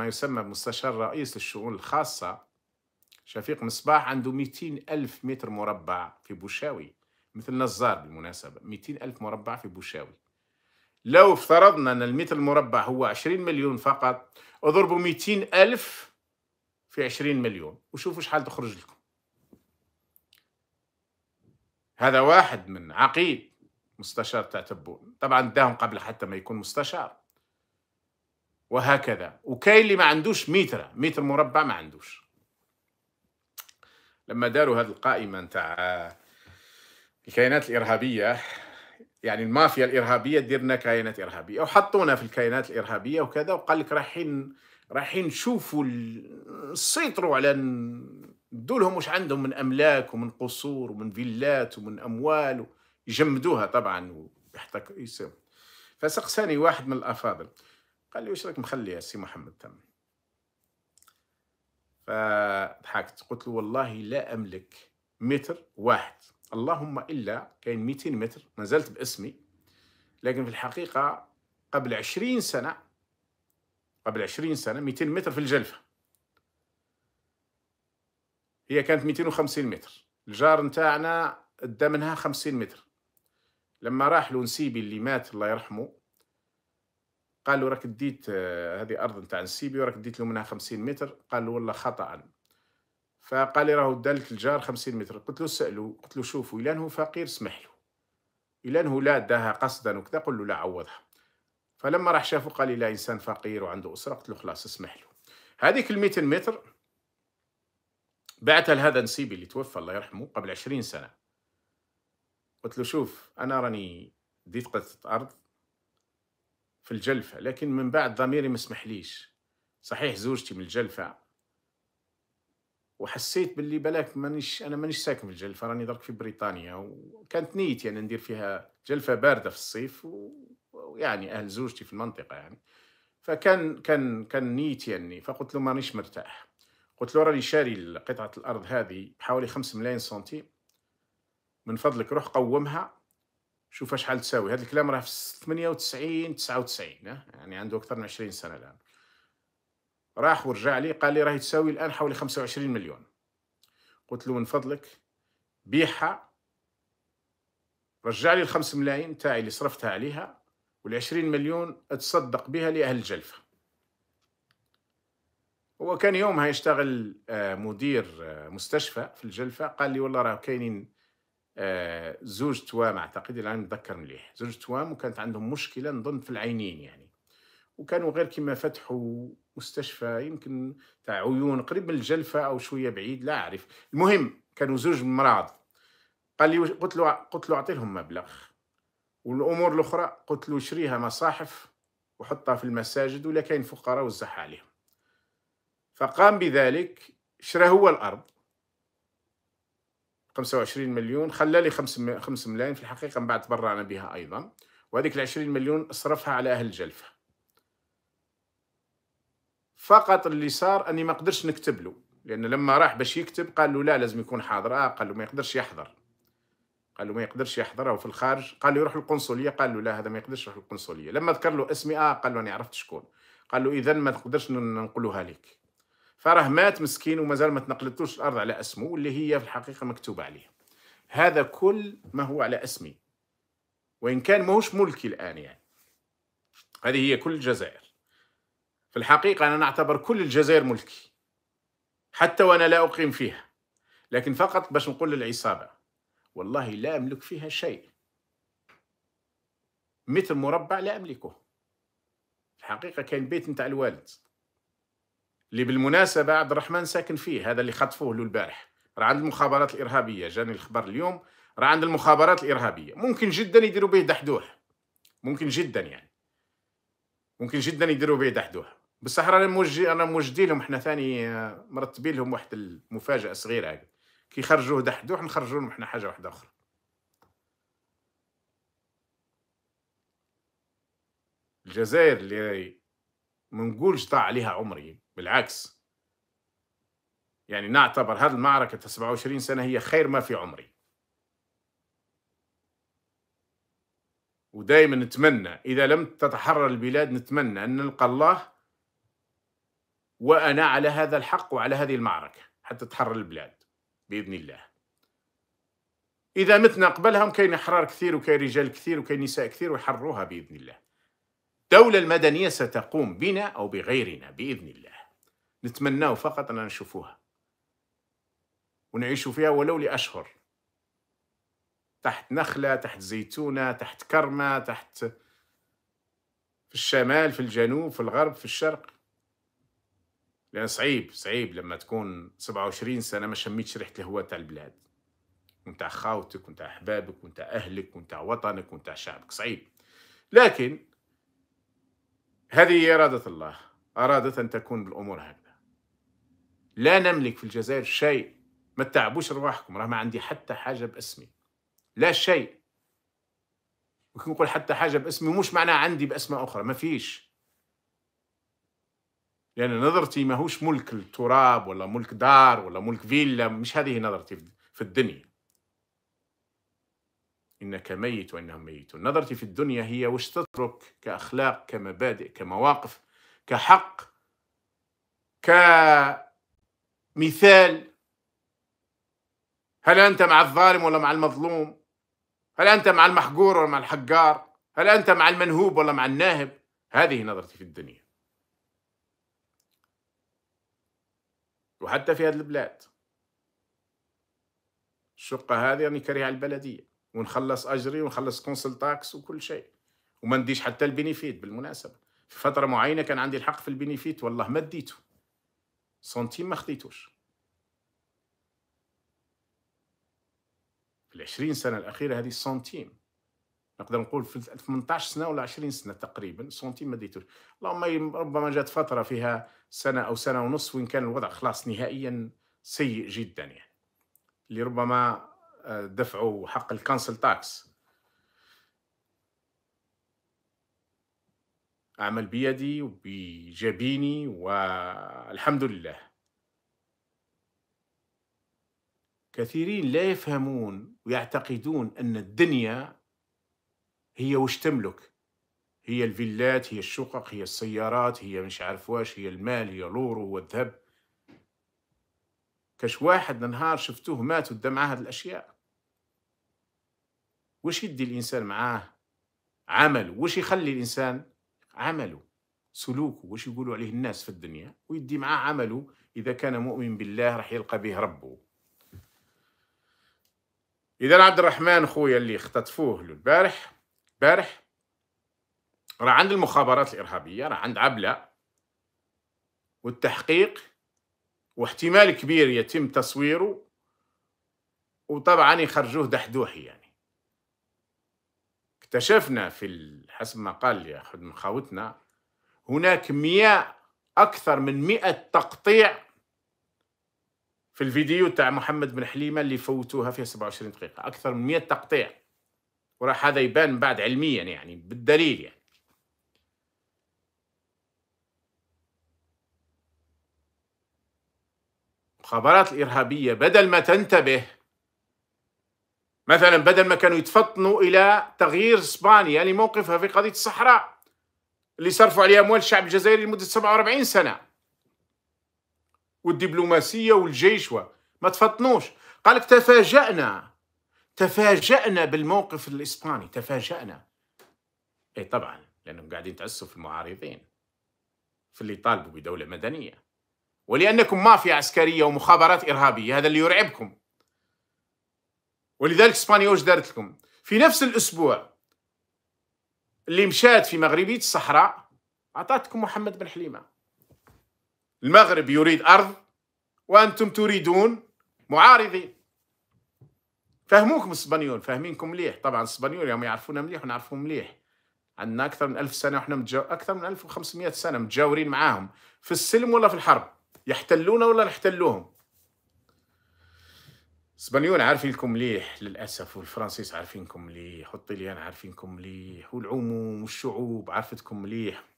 ما يسمى مستشار رئيس للشؤون الخاصة شفيق مصباح عنده 200 ألف متر مربع في بوشاوي مثل نزار بالمناسبة 200 ألف مربع في بوشاوي لو افترضنا أن المتر المربع هو 20 مليون فقط اضربوا 200 ألف في 20 مليون وشوفوا شحال تخرج لكم هذا واحد من عقيد مستشار تاع تبون طبعا داهم قبل حتى ما يكون مستشار وهكذا وكاين اللي ما عندوش متر متر مربع ما عندوش لما داروا هذه القائمه نتاع الكيانات الارهابيه يعني المافيا الارهابيه ديرنا كيانات ارهابيه وحطونا في الكيانات الارهابيه وكذا وقال لك رايحين رايحين نشوفوا نسيطروا على دولهم واش عندهم من املاك ومن قصور ومن فيلات ومن اموال يجمدوها طبعا ويحتك فسقساني واحد من الافاضل قال لي واش راك مخليها سي محمد تم فضحكت قلت له والله لا املك متر واحد اللهم الا كاين 200 متر ما زلت باسمي لكن في الحقيقه قبل 20 سنه قبل 20 سنه 200 متر في الجلفه هي كانت 250 متر الجار نتاعنا ادى منها 50 متر لما راح له اللي مات الله يرحمه قال له راك ديت آه، هذه ارض نتاع نسيبي وراك ديت له منها 50 متر قال له والله خطا فقال لي راهو دالت الجار 50 متر قلت له سالو قلت له شوفوا الا هو فقير سمح له الا هو لا داها قصدا وكذا قل له لا عوضها فلما راح شافه قال لي لا انسان فقير وعنده اسره قلت له خلاص اسمح له هذيك ال متر بعتها لهذا نسيبي اللي توفى الله يرحمه قبل 20 سنه قلت له شوف انا راني ديت قطعه ارض في الجلفة لكن من بعد ضميري ما سمحليش صحيح زوجتي من الجلفة وحسيت باللي بلاك مانيش انا مانيش ساكن في الجلفة راني درك في بريطانيا وكانت نيتي يعني انا ندير فيها جلفة باردة في الصيف ويعني اهل زوجتي في المنطقة يعني فكان كان كان نيتي يعني فقلت له مانيش مرتاح قلت له راني شاري قطعة الارض هذه بحوالي 5 ملايين سنتيم من فضلك روح قومها شوف شحال تساوي هذا الكلام راه في 98 99 يعني عنده اكثر من 20 سنه الان راح ورجع لي قال لي راهي تساوي الان حوالي 25 مليون قلت له من فضلك بيعها رجع لي الخمس ملايين تاعي اللي صرفتها عليها والعشرين مليون اتصدق بها لأهل الجلفة هو كان يومها يشتغل آه، مدير آه، مستشفى في الجلفة قال لي والله راه كاينين آه، زوج توام اعتقد الان متذكر مليح زوج توام وكانت عندهم مشكله نظن في العينين يعني وكانوا غير كما فتحوا مستشفى يمكن تاع عيون قريب من الجلفه او شويه بعيد لا اعرف المهم كانوا زوج مراض قال لي قلت له قلت له اعطي لهم مبلغ والامور الاخرى قلت له شريها مصاحف وحطها في المساجد ولا كاين فقراء وزعها عليهم فقام بذلك شرى هو الارض 25 مليون خلى لي 5 5 ملايين في الحقيقه من بعد تبرعنا بها ايضا وهذيك ال 20 مليون صرفها على اهل جلفه فقط اللي صار اني ما قدرش نكتب له لان لما راح باش يكتب قال له لا لازم يكون حاضر اه قال له ما يقدرش يحضر قال له ما يقدرش يحضر او في الخارج قال له يروح القنصليه قال له لا هذا ما يقدرش يروح القنصليه لما ذكر له اسمي اه قال له انا عرفت شكون قال له اذا ما تقدرش نقولها لك فراه مات مسكين ومازال ما تنقلتوش الارض على اسمه واللي هي في الحقيقه مكتوبه عليه هذا كل ما هو على اسمي وان كان ماهوش ملكي الان يعني هذه هي كل الجزائر في الحقيقه انا نعتبر كل الجزائر ملكي حتى وانا لا اقيم فيها لكن فقط باش نقول للعصابه والله لا املك فيها شيء متر مربع لا املكه الحقيقه كان بيت نتاع الوالد اللي بالمناسبه عبد الرحمن ساكن فيه هذا اللي خطفوه له البارح راه عند المخابرات الارهابيه جاني الخبر اليوم راه عند المخابرات الارهابيه ممكن جدا يديروا به دحدوح ممكن جدا يعني ممكن جدا يديروا به دحدوح بصح رانا موجي انا موجدين لهم احنا ثاني آه، مرتبين لهم واحد المفاجاه صغيره هكا كي خرجوه دحدوح نخرجوا لهم احنا حاجه واحده اخرى الجزائر اللي ما نقولش ضاع عليها عمري بالعكس يعني نعتبر هذه المعركة 27 سنة هي خير ما في عمري ودائما نتمنى إذا لم تتحرر البلاد نتمنى أن نلقى الله وأنا على هذا الحق وعلى هذه المعركة حتى تحرر البلاد بإذن الله إذا متنا قبلهم كاين أحرار كثير وكاين رجال كثير وكاين نساء كثير ويحرروها بإذن الله الدولة المدنية ستقوم بنا أو بغيرنا بإذن الله نتمناو فقط أننا نشوفوها ونعيشوا فيها ولو لأشهر تحت نخلة تحت زيتونة تحت كرمة تحت في الشمال في الجنوب في الغرب في الشرق لأن صعيب صعيب لما تكون 27 سنة ما شميتش ريحة الهواء تاع البلاد ونتاع خاوتك ونتاع أحبابك ونتاع أهلك ونتاع وطنك ونتاع شعبك صعيب لكن هذه إرادة الله أرادت أن تكون بالأمور هكذا لا نملك في الجزائر شيء ما تتعبوش رواحكم راه ما عندي حتى حاجه باسمي لا شيء ممكن نقول حتى حاجه باسمي مش معناه عندي باسماء اخرى ما فيش لان يعني نظرتي ماهوش ملك التراب ولا ملك دار ولا ملك فيلا مش هذه نظرتي في الدنيا انك ميت وانهم ميتون نظرتي في الدنيا هي وش تترك كاخلاق كمبادئ كمواقف كحق ك مثال هل أنت مع الظالم ولا مع المظلوم هل أنت مع المحقور ولا مع الحقار هل أنت مع المنهوب ولا مع الناهب هذه نظرتي في الدنيا وحتى في هذه البلاد الشقة هذه راني كاريها على البلدية ونخلص أجري ونخلص كونسل تاكس وكل شيء وما نديش حتى البينيفيت بالمناسبة في فترة معينة كان عندي الحق في البينيفيت والله ما اديته سنتيم ما خديتوش في العشرين سنة الأخيرة هذه سنتيم نقدر نقول في 18 سنة ولا 20 سنة تقريبا سنتيم ما ديتوش اللهم ربما جات فترة فيها سنة أو سنة ونص وإن كان الوضع خلاص نهائيا سيء جدا يعني اللي ربما آه، دفعوا حق الكانسل تاكس أعمل بيدي وبجبيني والحمد لله كثيرين لا يفهمون ويعتقدون أن الدنيا هي وش تملك هي الفيلات هي الشقق هي السيارات هي مش عارف واش هي المال هي لورو والذهب كش واحد نهار شفتوه مات ودا معاه هاد الأشياء وش يدي الإنسان معاه عمل وش يخلي الإنسان عمله سلوكه وش يقولوا عليه الناس في الدنيا ويدي معاه عمله إذا كان مؤمن بالله راح يلقى به ربه إذا عبد الرحمن خويا اللي اختطفوه له البارح البارح راه عند المخابرات الإرهابية راه عند عبلة والتحقيق واحتمال كبير يتم تصويره وطبعا يخرجوه دحدوحي يعني اكتشفنا في حسب ما قال لي أحد من خاوتنا هناك مئة أكثر من مئة تقطيع في الفيديو تاع محمد بن حليمة اللي فوتوها فيها 27 دقيقة أكثر من 100 تقطيع وراح هذا يبان من بعد علميا يعني بالدليل يعني المخابرات الإرهابية بدل ما تنتبه مثلا بدل ما كانوا يتفطنوا الى تغيير اسبانيا لموقفها في قضيه الصحراء اللي صرفوا عليها اموال الشعب الجزائري لمده 47 سنه والدبلوماسيه والجيش و ما تفطنوش قال لك تفاجأنا تفاجأنا بالموقف الاسباني تفاجأنا اي طبعا لانهم قاعدين تعسوا في المعارضين في اللي طالبوا بدوله مدنيه ولانكم مافيا عسكريه ومخابرات ارهابيه هذا اللي يرعبكم ولذلك اسبانيا واش دارت لكم في نفس الاسبوع اللي مشات في مغربيه الصحراء عطاتكم محمد بن حليمه المغرب يريد ارض وانتم تريدون معارضين فهموكم الاسبانيول فاهمينكم مليح طبعا الاسبانيول يوم يعني يعرفونا مليح ونعرفهم مليح عندنا اكثر من ألف سنه وحنا متجو... اكثر من 1500 سنه متجاورين معاهم في السلم ولا في الحرب يحتلونا ولا نحتلوهم الاسبانيول عارفينكم مليح للاسف والفرنسيس عارفينكم مليح والطليان عارفينكم مليح والعموم والشعوب عارفتكم مليح